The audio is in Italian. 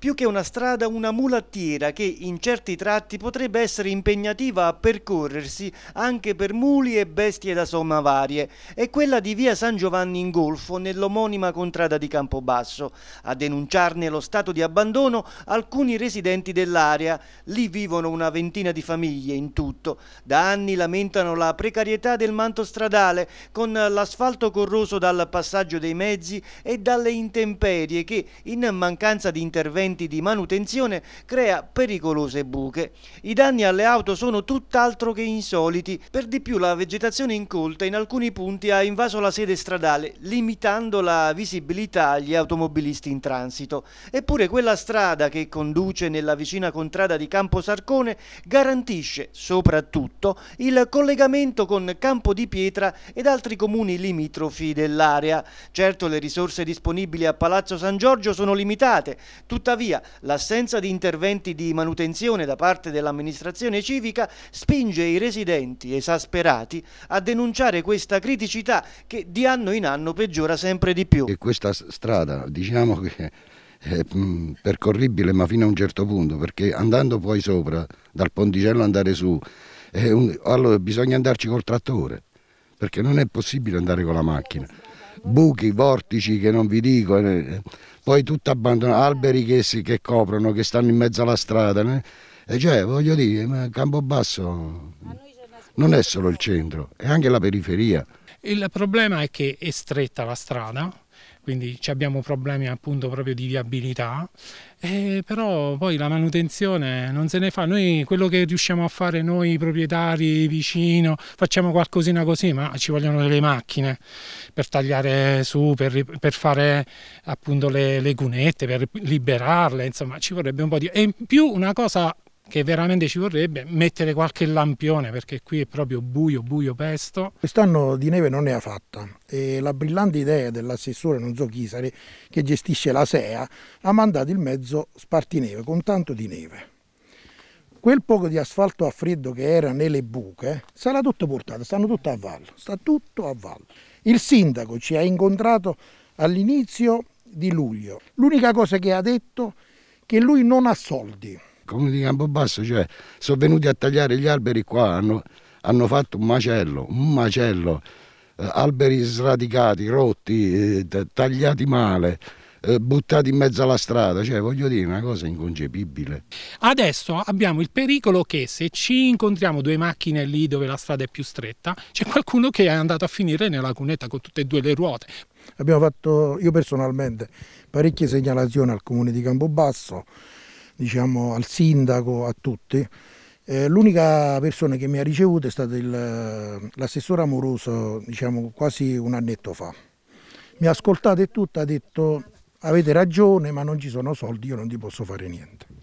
più che una strada una mulattiera che in certi tratti potrebbe essere impegnativa a percorrersi anche per muli e bestie da somma varie, è quella di via San Giovanni in Golfo nell'omonima contrada di Campobasso, a denunciarne lo stato di abbandono alcuni residenti dell'area, lì vivono una ventina di famiglie in tutto, da anni lamentano la precarietà del manto stradale con l'asfalto corroso dal passaggio dei mezzi e dalle intemperie che in mancanza di interventi interventi di manutenzione crea pericolose buche. I danni alle auto sono tutt'altro che insoliti, per di più la vegetazione incolta in alcuni punti ha invaso la sede stradale, limitando la visibilità agli automobilisti in transito. Eppure quella strada che conduce nella vicina contrada di Camposarcone garantisce soprattutto il collegamento con Campo di Pietra ed altri comuni limitrofi dell'area. Certo le risorse disponibili a Palazzo San Giorgio sono limitate, tuttavia Tuttavia l'assenza di interventi di manutenzione da parte dell'amministrazione civica spinge i residenti esasperati a denunciare questa criticità che di anno in anno peggiora sempre di più. E questa strada diciamo che è mm, percorribile ma fino a un certo punto perché andando poi sopra dal ponticello andare su un, allora bisogna andarci col trattore perché non è possibile andare con la macchina buchi, vortici che non vi dico eh, poi tutto abbandonato, alberi che, si, che coprono, che stanno in mezzo alla strada. Né? E cioè, voglio dire, ma Campobasso non è solo il centro, è anche la periferia. Il problema è che è stretta la strada, quindi abbiamo problemi appunto proprio di viabilità, eh, però poi la manutenzione non se ne fa, noi quello che riusciamo a fare noi proprietari vicino, facciamo qualcosina così, ma ci vogliono delle macchine per tagliare su, per, per fare appunto le, le cunette, per liberarle, insomma ci vorrebbe un po' di... E in più una cosa che veramente ci vorrebbe, mettere qualche lampione perché qui è proprio buio, buio pesto. Quest'anno di neve non ne ha fatta e la brillante idea dell'assessore, non so chi sare, che gestisce la SEA, ha mandato il mezzo spartineve con tanto di neve. Quel poco di asfalto a freddo che era nelle buche sarà tutto portato, stanno tutto a valle, sta tutto a valle. Il sindaco ci ha incontrato all'inizio di luglio. L'unica cosa che ha detto è che lui non ha soldi comuni di Campobasso, cioè, sono venuti a tagliare gli alberi qua, hanno, hanno fatto un macello, un macello, eh, alberi sradicati, rotti, eh, tagliati male, eh, buttati in mezzo alla strada, cioè voglio dire una cosa inconcepibile. Adesso abbiamo il pericolo che se ci incontriamo due macchine lì dove la strada è più stretta, c'è qualcuno che è andato a finire nella cunetta con tutte e due le ruote. Abbiamo fatto io personalmente parecchie segnalazioni al comune di Campobasso diciamo, al sindaco, a tutti. Eh, l'unica persona che mi ha ricevuto è stato l'assessore Amoroso, diciamo, quasi un annetto fa. Mi ha ascoltato e tutto, ha detto avete ragione ma non ci sono soldi, io non ti posso fare niente.